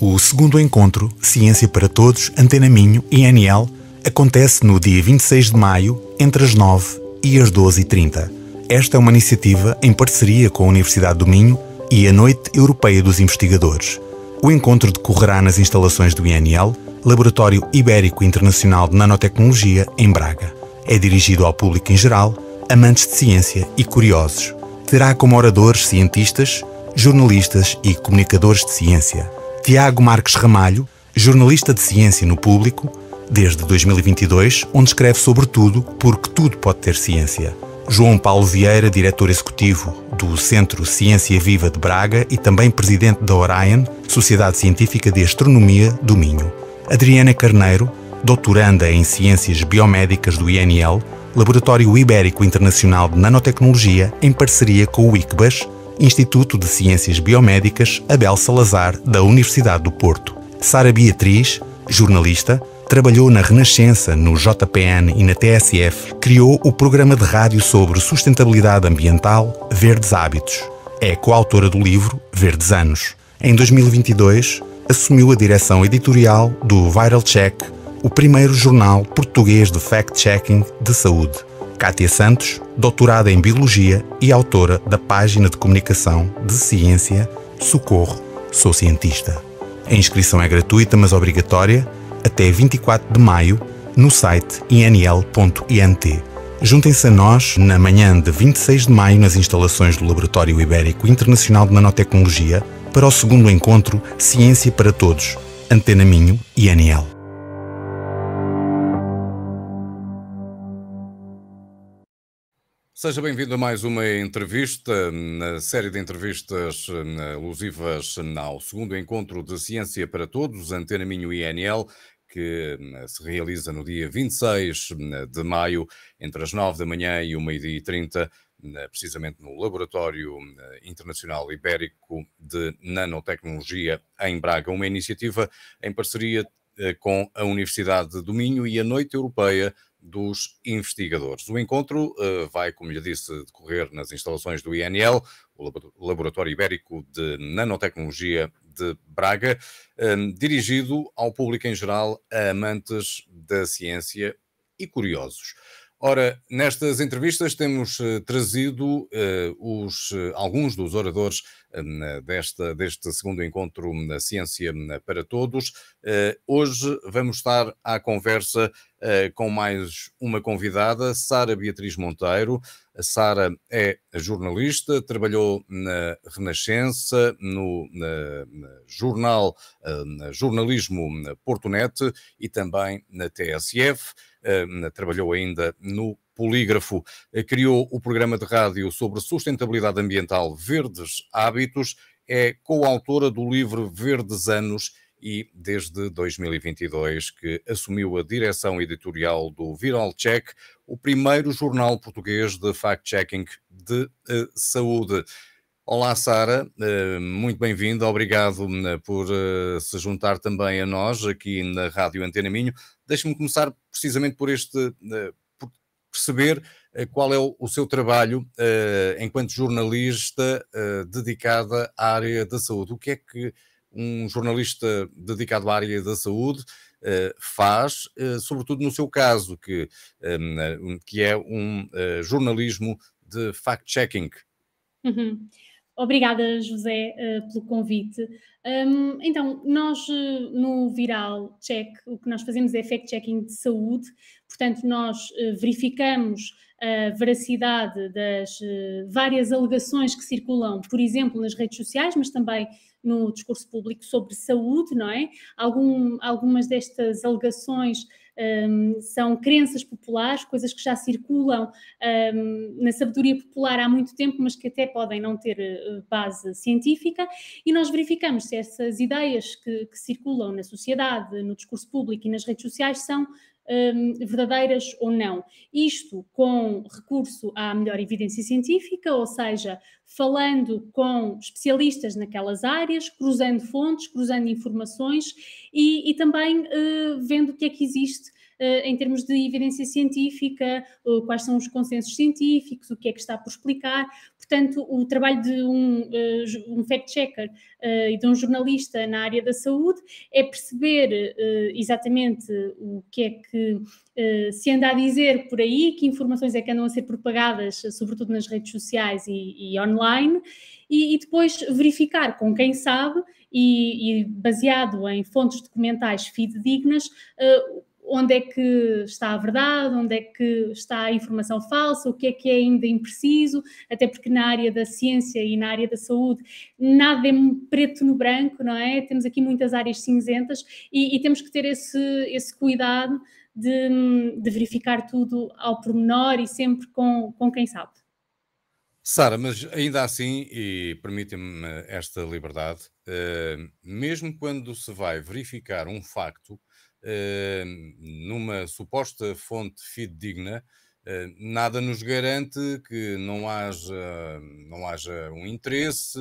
O segundo encontro, Ciência para Todos, Antena Minho e ANL acontece no dia 26 de maio, entre as 9 e as 12h30. Esta é uma iniciativa em parceria com a Universidade do Minho e a Noite Europeia dos Investigadores. O encontro decorrerá nas instalações do INL, Laboratório Ibérico Internacional de Nanotecnologia, em Braga. É dirigido ao público em geral, amantes de ciência e curiosos. Terá como oradores cientistas, jornalistas e comunicadores de ciência. Tiago Marques Ramalho, jornalista de ciência no público, desde 2022, onde escreve sobre tudo, porque tudo pode ter ciência. João Paulo Vieira, diretor executivo do Centro Ciência Viva de Braga e também presidente da Orion, Sociedade Científica de Astronomia do Minho. Adriana Carneiro, doutoranda em Ciências Biomédicas do INL, Laboratório Ibérico Internacional de Nanotecnologia, em parceria com o ICBAS, Instituto de Ciências Biomédicas Abel Salazar, da Universidade do Porto. Sara Beatriz, jornalista, trabalhou na Renascença, no JPN e na TSF, criou o programa de rádio sobre sustentabilidade ambiental Verdes Hábitos. É coautora do livro Verdes Anos. Em 2022, assumiu a direção editorial do Viral Check, o primeiro jornal português de fact-checking de saúde. Kátia Santos, doutorada em Biologia e autora da página de comunicação de Ciência Socorro, sou cientista. A inscrição é gratuita, mas obrigatória, até 24 de maio, no site inl.int. Juntem-se a nós na manhã de 26 de maio nas instalações do Laboratório Ibérico Internacional de Nanotecnologia para o segundo encontro Ciência para Todos, Antena Minho e ANL. Seja bem-vindo a mais uma entrevista, na série de entrevistas alusivas ao segundo encontro de Ciência para Todos, Antena Minho INL, que se realiza no dia 26 de maio, entre as 9 da manhã e o meio-dia e 30, precisamente no Laboratório Internacional Ibérico de Nanotecnologia em Braga. Uma iniciativa em parceria eh, com a Universidade do Minho e a Noite Europeia dos investigadores. O encontro uh, vai, como lhe disse, decorrer nas instalações do INL, o Laboratório Ibérico de Nanotecnologia de Braga, uh, dirigido ao público em geral, a amantes da ciência e curiosos. Ora, nestas entrevistas temos eh, trazido eh, os, eh, alguns dos oradores desta, deste segundo encontro na Ciência para Todos. hoje vamos estar à conversa com mais uma convidada, Sara Beatriz Monteiro. Sara é jornalista, trabalhou na Renascença, no na, na jornal na Jornalismo Porto e também na TSF trabalhou ainda no Polígrafo, eh, criou o programa de rádio sobre sustentabilidade ambiental Verdes Hábitos, é coautora do livro Verdes Anos e desde 2022 que assumiu a direção editorial do Viral Check, o primeiro jornal português de fact-checking de uh, saúde. Olá, Sara, eh, muito bem-vinda, obrigado hum, eh, por eh, se juntar também a nós aqui na Rádio Antena Minho. Deixe-me começar precisamente por este, por perceber qual é o seu trabalho enquanto jornalista dedicada à área da saúde. O que é que um jornalista dedicado à área da saúde faz, sobretudo no seu caso, que, hum, que é um jornalismo de fact-checking? Uhum. Obrigada, José, eh, pelo convite. Hum, então, nós eh, no Viral Check, o que nós fazemos é fact-checking de saúde, portanto, nós eh, verificamos a veracidade das eh, várias alegações que circulam, por exemplo, nas redes sociais, mas também no discurso público sobre saúde, não é? Algum, algumas destas alegações um, são crenças populares, coisas que já circulam um, na sabedoria popular há muito tempo, mas que até podem não ter eh, base científica, e nós verificamos se essas ideias que, que circulam na sociedade, no discurso público e nas redes sociais são um, verdadeiras ou não. Isto com recurso à melhor evidência científica, ou seja, falando com especialistas naquelas áreas, cruzando fontes, cruzando informações e, e também uh, vendo o que é que existe eh, em termos de evidência científica, eh, quais são os consensos científicos, o que é que está por explicar. Portanto, o trabalho de um, eh, um fact-checker eh, e de um jornalista na área da saúde é perceber eh, exatamente o que é que se anda a dizer por aí, que informações é que andam a ser propagadas, sobretudo nas redes sociais e, e online, e, e, depois verificar com quem sabe e, e baseado em fontes documentais fidedignas onde é que está a verdade, onde é que está a informação falsa, o que é que é ainda impreciso, até porque na área da ciência e na área da saúde nada é preto no branco, não é? Temos aqui muitas áreas cinzentas e, e temos que ter esse, esse cuidado de, de, verificar tudo ao pormenor e sempre com, com quem sabe. Sara, mas ainda assim, e permitem-me esta liberdade, uh, mesmo quando se vai verificar um facto, eh, numa suposta fonte fidedigna, eh, nada nos garante que não haja, não haja um interesse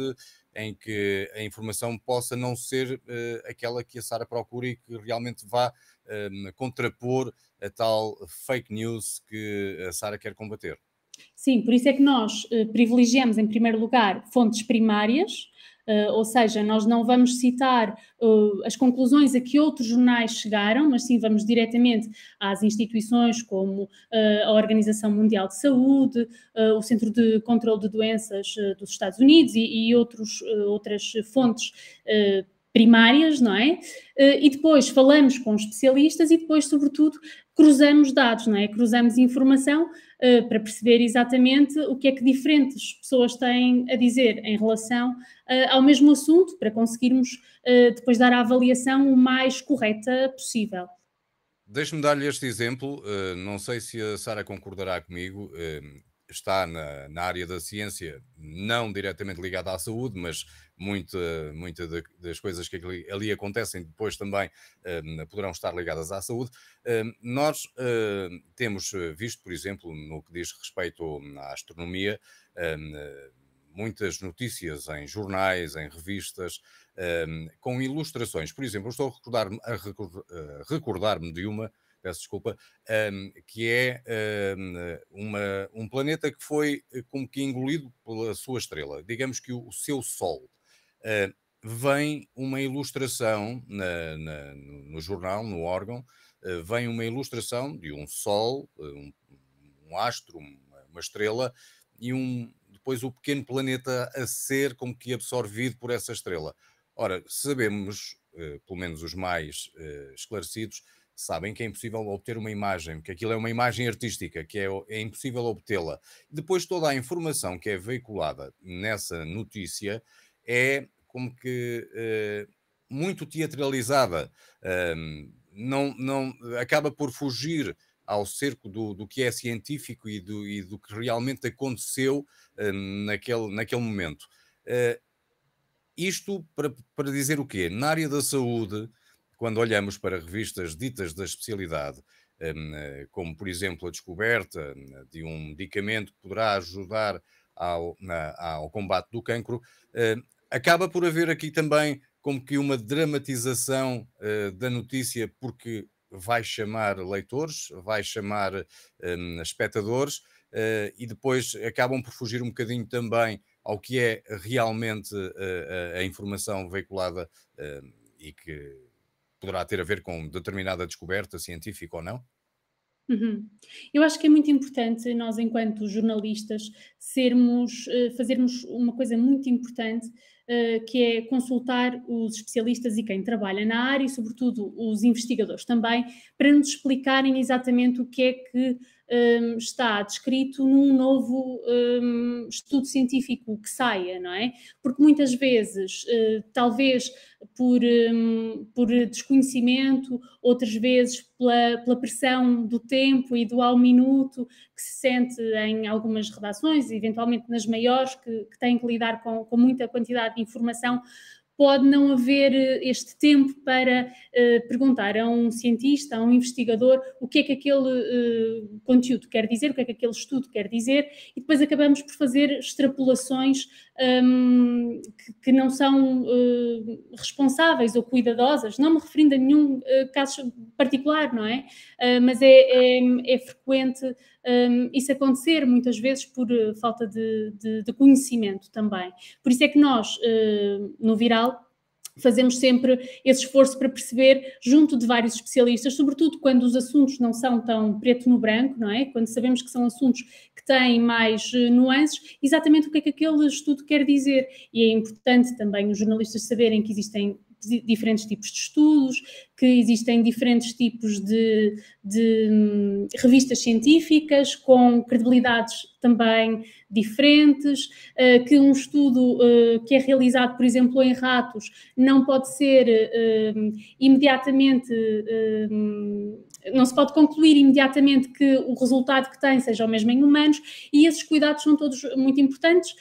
em que a informação possa não ser uh, aquela que a Sara procura e que realmente vá contrapor a tal fake news que a Sara quer combater. Sim, por isso é que nós privilegiamos, em primeiro lugar, fontes primárias, Uh, ou seja, nós não vamos citar uh, as conclusões a que outros jornais chegaram, mas sim vamos diretamente às instituições como uh, a Organização Mundial de Saúde, o Centro de Controlo de Doenças dos Estados Unidos e, e outros, outras fontes primárias, não é? E depois falamos com especialistas e depois, sobretudo, cruzamos dados, não é? cruzamos informação uh, para perceber exatamente o que é que diferentes pessoas têm a dizer em relação uh, ao mesmo assunto, para conseguirmos uh, depois dar a avaliação o mais correta possível. Deixe-me dar-lhe este exemplo, não sei se a Sara concordará comigo, está na, na área da ciência, não diretamente ligada à saúde, mas muitas muita das coisas que ali, ali acontecem depois também uh, poderão estar ligadas à saúde. Uh, nós uh, temos visto, por exemplo, no que diz respeito à astronomia, muitas notícias em jornais, em revistas, com ilustrações. Por exemplo, estou a recordar-me recordar de uma peço desculpa, um, que é um, uma, um planeta que foi eh, como que engolido pela sua estrela, digamos que o, o seu Sol. Uh, vem uma ilustração na, na, no jornal, no órgão, uh, vem uma ilustração de um Sol, eh, um, um astro, uma, uma, estrela, e um, depois o pequeno planeta a ser como que absorvido por essa estrela. Ora, sabemos, uh, pelo menos os mais esclarecidos, sabem que é impossível obter uma imagem, porque aquilo é uma imagem artística, que é, é impossível obtê-la. Depois, toda a informação que é veiculada nessa notícia é como que eh, muito teatralizada, não, não, acaba por fugir ao cerco do, do que é científico e do, e do que realmente aconteceu eh, naquele, naquele momento. Eh, isto para, para dizer o quê? Na área da saúde, quando olhamos para revistas ditas da especialidade, hum, eh, como por exemplo a descoberta hum, de um medicamento que poderá ajudar ao, ao combate do cancro, hum, acaba por haver aqui também como que uma dramatização eh, da notícia, porque vai chamar leitores, vai chamar espectadores eh, e depois acabam por fugir um bocadinho também ao que é realmente a informação veiculada e que poderá ter a ver com determinada descoberta científica ou não? Uhum. Eu acho que é muito importante nós, enquanto jornalistas, sermos, eh, fazermos uma coisa muito importante, eh, que é consultar os especialistas e quem trabalha na área e, sobretudo, os investigadores também, para nos explicarem exatamente o que é que um, está descrito num novo um, estudo científico que saia, não é? Porque muitas vezes, uh, talvez por, um, por desconhecimento, outras vezes pela, pela, pressão do tempo e do ao minuto que se sente em algumas redações, eventualmente nas maiores, que, que têm que lidar com, com muita quantidade de informação, pode não haver eh, este tempo para uh, perguntar a um cientista, a um investigador, o que é que aquele uh, conteúdo quer dizer, o que é que aquele estudo quer dizer, e depois acabamos por fazer extrapolações um, que, que, não são uh, responsáveis ou cuidadosas, não me referindo a nenhum uh, caso particular, não é? Uh, mas é, é, é frequente um, isso acontecer muitas vezes por eh, falta de, de, de, conhecimento também. Por isso é que nós, hum, no Viral, fazemos sempre esse esforço para perceber junto de vários especialistas, sobretudo quando os assuntos não são tão preto no branco, não é? Quando sabemos que são assuntos que têm mais eh, nuances, exatamente o que é que aquele estudo quer dizer. E é importante também os jornalistas saberem que existem diferentes tipos de estudos, que existem diferentes tipos de, de hum, revistas científicas com credibilidades também diferentes, eh, que um estudo eh, que é realizado, por exemplo, em ratos não pode ser eh, hum, imediatamente hum, não se pode concluir imediatamente que o resultado que tem seja o mesmo em humanos, e esses cuidados são todos muito importantes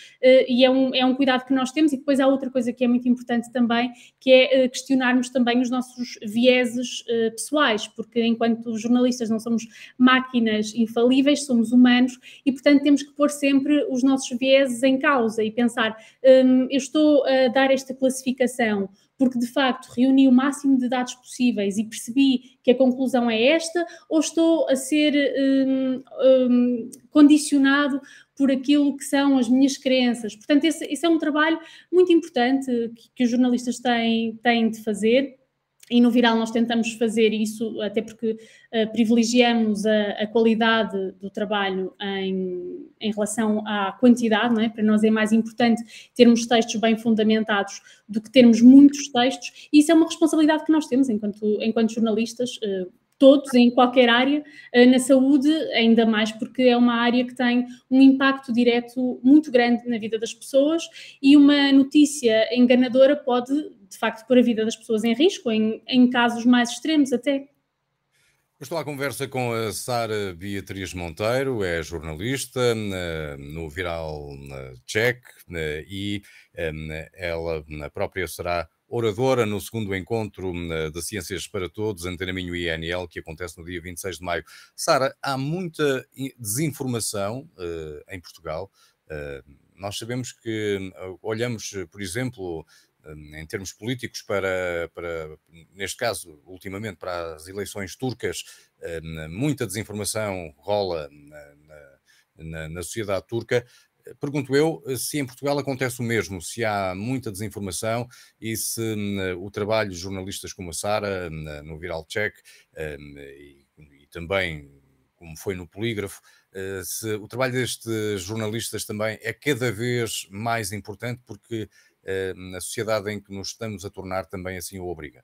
e é um, é um cuidado que nós temos. E depois há outra coisa que é muito importante também, que é questionarmos também os nossos viés vieses eh, pessoais, porque enquanto jornalistas não somos máquinas infalíveis, somos humanos e, portanto, temos que pôr sempre os nossos vieses em causa e pensar: hum, eu estou a dar esta classificação porque de facto reuni o máximo de dados possíveis e percebi que a conclusão é esta, ou estou a ser um, um, condicionado por aquilo que são as minhas crenças. Portanto, esse, esse é um trabalho muito importante que, que os jornalistas têm, têm de fazer e no Viral nós tentamos fazer isso, até porque uh, privilegiamos a, a, qualidade do trabalho em, em relação à quantidade, não é? para nós é mais importante termos textos bem fundamentados do que termos muitos textos, e isso é uma responsabilidade que nós temos enquanto, enquanto jornalistas. Uh, todos, em qualquer área, eh, na saúde, ainda mais porque é uma área que tem um impacto direto muito grande na vida das pessoas e uma notícia enganadora pode de facto pôr a vida das pessoas em risco, em, em casos mais extremos até. Estou à conversa com a Sara Beatriz Monteiro, é jornalista eh, no Viral eh, Check eh, e ela própria será oradora no segundo encontro de Ciências para Todos, Antena Minho e INL, que acontece no dia 26 de maio. Sara, há muita desinformação em Portugal. Nós sabemos que olhamos, por exemplo, Hum, em termos políticos para, para, neste caso, ultimamente para as eleições turcas, hum, muita desinformação rola na, na, na, sociedade turca. Pergunto eu se em Portugal acontece o mesmo, se há muita desinformação e se hum, o trabalho de jornalistas como a Sara, no Viral Check e, e também como foi no Polígrafo, eh, se o trabalho destes jornalistas também é cada vez mais importante porque eh, a sociedade em que nos estamos a tornar também assim o obriga?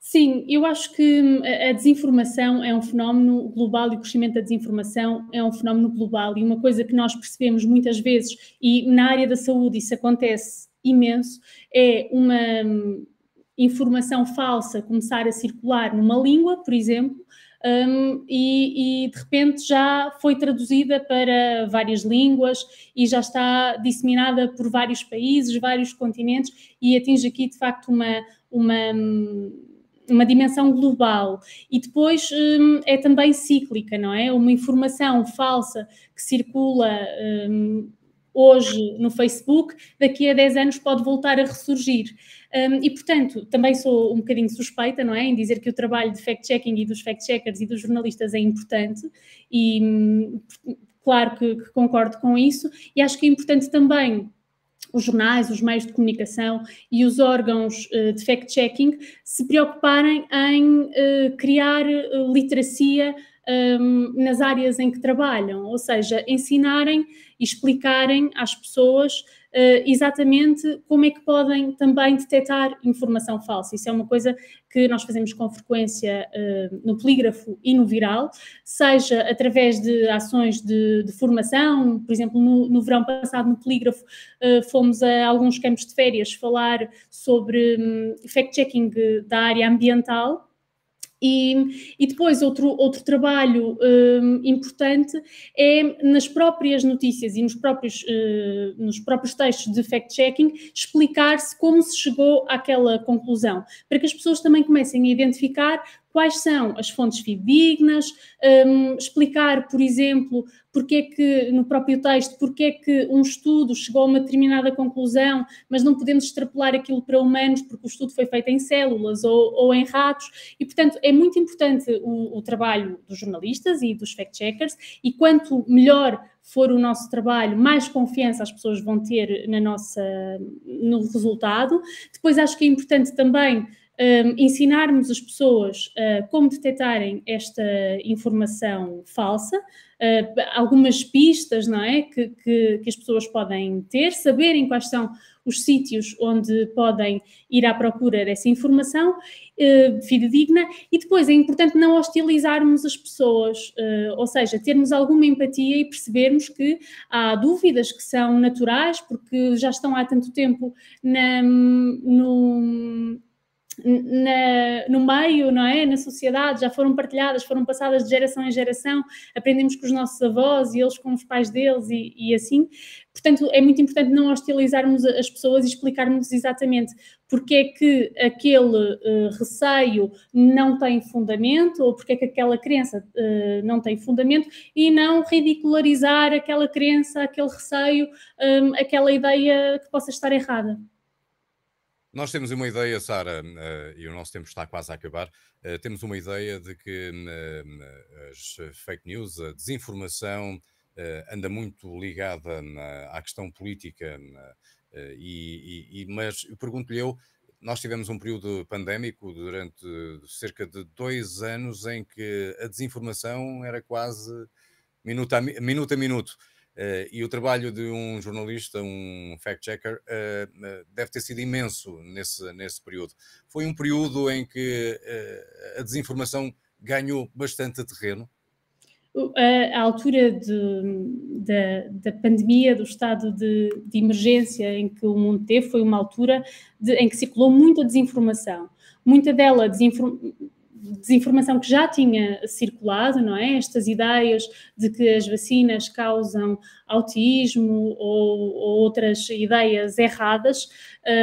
Sim, eu acho que hum, a desinformação é um fenómeno global e o crescimento da desinformação é um fenómeno global e uma coisa que nós percebemos muitas vezes, e na área da saúde isso acontece imenso, é uma hum, informação falsa começar a circular numa língua, por exemplo, um, e, e, de repente já foi traduzida para várias línguas e já está disseminada por vários países, vários continentes e atinge aqui de facto uma, uma uma dimensão global e depois hum, é também cíclica, não é? Uma informação falsa que circula hum, hoje no Facebook, daqui a 10 anos pode voltar a ressurgir. Um, e, portanto, também sou um bocadinho suspeita, não é, em dizer que o trabalho de fact-checking e dos fact-checkers e dos jornalistas é importante e, hum, claro que, que concordo com isso, e acho que é importante também os jornais, os meios de comunicação e os órgãos uh, de fact-checking se preocuparem em uh, criar uh, literacia um, nas áreas em que trabalham, ou seja, ensinarem e explicarem às pessoas eh, exatamente como é que podem também detectar informação falsa. Isso é uma coisa que nós fazemos com frequência eh, no polígrafo e no viral, seja através de ações de, de formação, por exemplo, no, no, verão passado no polígrafo eh, fomos a alguns campos de férias falar sobre hum, fact-checking da área ambiental e, e depois, outro, outro trabalho um, importante é nas próprias notícias e nos próprios, uh, nos próprios textos de fact-checking explicar-se como se chegou àquela conclusão, para que as pessoas também comecem a identificar quais são as fontes fidedignas, um, explicar, por exemplo, porque é que, no próprio texto, porque é que um estudo chegou a uma determinada conclusão, mas não podemos extrapolar aquilo para humanos porque o estudo foi feito em células ou, ou em ratos, e portanto é muito importante o, o trabalho dos jornalistas e dos fact-checkers, e quanto melhor for o nosso trabalho, mais confiança as pessoas vão ter na nossa, no resultado. Depois acho que é importante também um, ensinarmos as pessoas uh, como detectarem esta informação falsa, uh, algumas pistas não é, que, que, que, as pessoas podem ter, saberem quais são os sítios onde podem ir à procura dessa informação uh, ah, fidedigna e depois é importante não hostilizarmos as pessoas, uh, ou seja, termos alguma empatia e percebermos que há dúvidas que são naturais porque já estão há tanto tempo na, no na, no meio, não é? Na sociedade, já foram partilhadas, foram passadas de geração em geração, aprendemos com os nossos avós e eles com os pais deles e, e assim. Portanto, é muito importante não hostilizarmos as pessoas e explicarmos exatamente porque é que aquele uh, receio não tem fundamento ou porque é que aquela crença uh, não tem fundamento e não ridicularizar aquela crença, aquele receio, um, eh, aquela ideia que possa estar errada. Nós temos uma ideia, Sara, eh, e o nosso tempo está quase a acabar, eh, temos uma ideia de que eh, as fake news, a desinformação, anda muito ligada à questão política, e, e, mas pergunto-lhe eu, nós tivemos um período pandémico durante cerca de dois anos em que a desinformação era quase minuto a minuto. A minuto Uh, e o trabalho de um jornalista, um fact-checker, uh, deve ter sido imenso nesse, nesse período. Foi um período em que uh, a desinformação ganhou bastante terreno? A altura de, da, da, pandemia, do estado de, de, emergência em que o mundo teve, foi uma altura de, em que circulou muita desinformação. Muita dela desinform desinformação que já tinha circulado, não é? Estas ideias de que as vacinas causam autismo ou, ou outras ideias erradas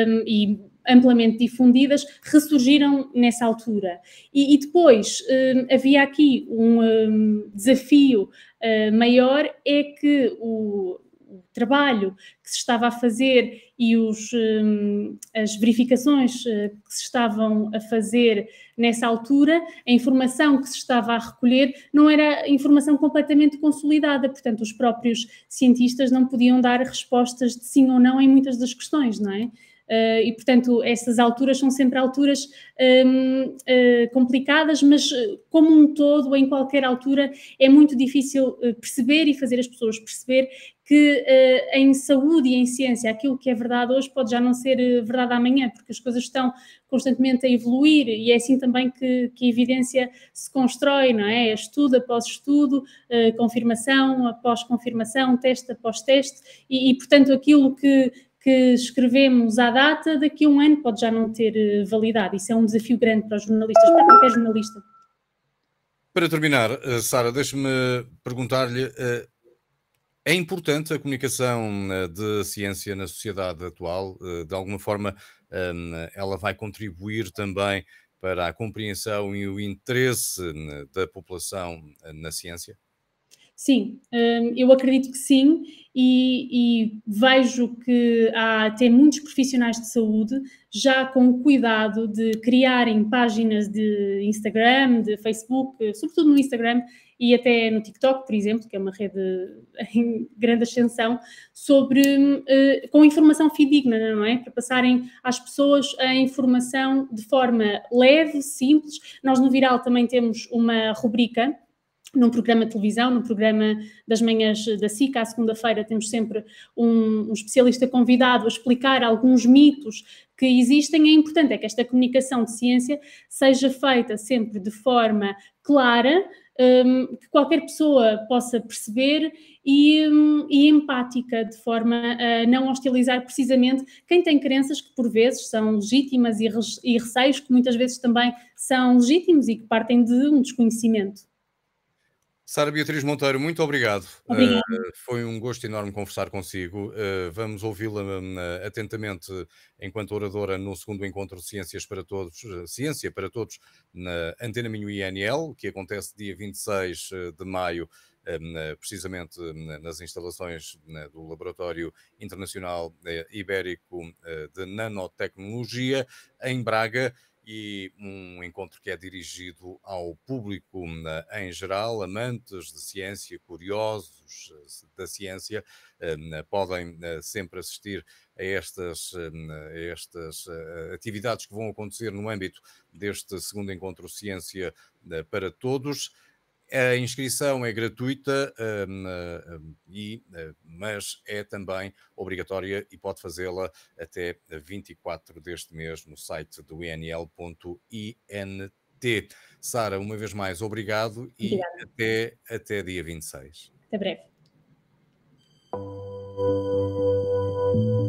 um, e amplamente difundidas, ressurgiram nessa altura. E, e depois um, havia aqui um, um desafio uh, maior, é que o o trabalho que se estava a fazer e os, hum, as verificações eh, que se estavam a fazer nessa altura, a informação que se estava a recolher não era informação completamente consolidada, portanto, os próprios cientistas não podiam dar respostas de sim ou não em muitas das questões, não é? Uh, e, portanto, essas alturas são sempre alturas um, uh, eh, complicadas, mas eh, como um todo, em qualquer altura, é muito difícil perceber e fazer as pessoas perceber que uh, em saúde e em ciência aquilo que é verdade hoje pode já não ser verdade amanhã, porque as coisas estão constantemente a evoluir e é assim também que, que a evidência se constrói, não é? é estudo após estudo, confirmação após confirmação, teste após teste, e, e portanto aquilo que que escrevemos à data, daqui a um ano pode já não ter eh, validade. Isso é um desafio grande para os jornalistas, para qualquer jornalista. Para terminar, eh, Sara, deixe-me perguntar-lhe: eh, é importante a comunicação de ciência na sociedade atual? De alguma forma, ela vai contribuir também para a compreensão e o interesse da população na ciência? Sim, hum, eu acredito que sim, e, e, vejo que há até muitos profissionais de saúde já com o cuidado de criarem páginas de Instagram, de Facebook, sobretudo no Instagram e até no TikTok, por exemplo, que é uma rede em grande ascensão, sobre hum, eh, com informação fidedigna, não é? Para passarem às pessoas a informação de forma leve, simples. Nós no Viral também temos uma rubrica num programa de televisão, no programa das manhãs da SIC, à segunda-feira temos sempre um, um, especialista convidado a explicar alguns mitos que existem. É importante é que esta comunicação de ciência seja feita sempre de forma clara, um, que qualquer pessoa possa perceber e, um, e, empática, de forma a não hostilizar precisamente quem tem crenças que por vezes são legítimas e, e receios que muitas vezes também são legítimos e que partem de um desconhecimento. Sara Beatriz Monteiro, muito obrigado. Uh, foi um gosto enorme conversar consigo. Uh, vamos ouvi-la hum, eh, atentamente enquanto oradora no segundo encontro de Ciências para Todos, Ciência para Todos, na Antena Minho INL, que acontece dia 26 de maio hum, precisamente hum, nas instalações do Laboratório Internacional Ibérico de Nanotecnologia, em Braga e um encontro que é dirigido ao público eh, em geral, amantes de ciência, curiosos eh, da ciência, eh, podem sempre assistir a estas, a estas atividades que vão acontecer no âmbito deste segundo encontro Ciência para Todos. A inscrição é gratuita, hum, hum, e, hum, mas é também obrigatória e pode fazê-la até 24 deste mês no site do inl.int. Sara, uma vez mais, obrigado e até, até dia 26. Até breve.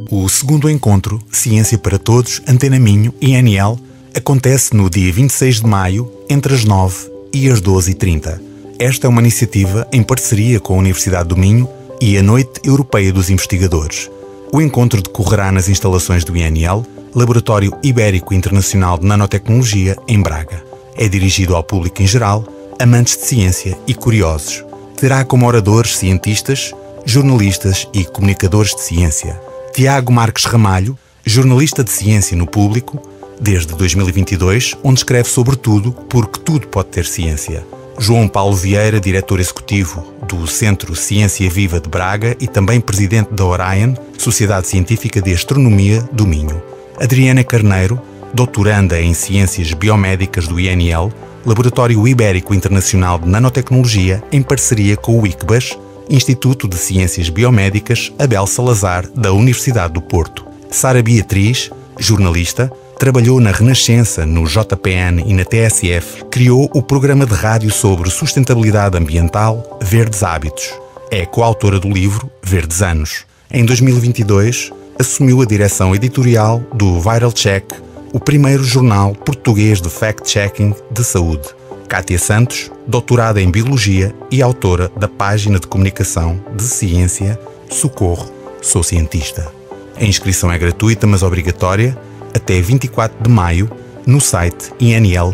O segundo encontro, Ciência para Todos, Antena Minho, INL, acontece no dia 26 de maio, entre as 9 e as 12h30 esta é uma iniciativa em parceria com a Universidade do Minho e a Noite Europeia dos Investigadores. O encontro decorrerá nas instalações do INL, Laboratório Ibérico Internacional de Nanotecnologia, em Braga. É dirigido ao público em geral, amantes de ciência e curiosos. Terá como oradores cientistas, jornalistas e comunicadores de ciência. Tiago Marques Ramalho, jornalista de ciência no público, desde 2022, onde escreve sobretudo porque tudo pode ter ciência. João Paulo Vieira, diretor executivo do Centro Ciência Viva de Braga e também presidente da Orion, Sociedade Científica de Astronomia do Minho. Adriana Carneiro, doutoranda em Ciências Biomédicas do INL, Laboratório Ibérico Internacional de Nanotecnologia, em parceria com o ICBAS, Instituto de Ciências Biomédicas Abel Salazar, da Universidade do Porto. Sara Beatriz, jornalista, trabalhou na Renascença, no JPN e na TSF, criou o programa de rádio sobre sustentabilidade ambiental Verdes Hábitos. É coautora do livro Verdes Anos. Em 2022, assumiu a direção editorial do Viral Check, o primeiro jornal português de fact-checking de saúde. Kátia Santos, doutorada em Biologia e autora da página de comunicação de Ciência, Socorro, sou cientista. A inscrição é gratuita, mas obrigatória até 24 de maio no site inl.int.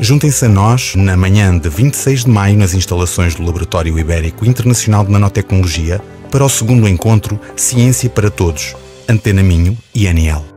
Juntem-se a nós na manhã de 26 de maio nas instalações do Laboratório Ibérico Internacional de Nanotecnologia para o segundo encontro Ciência para Todos, Antena Minho e INL.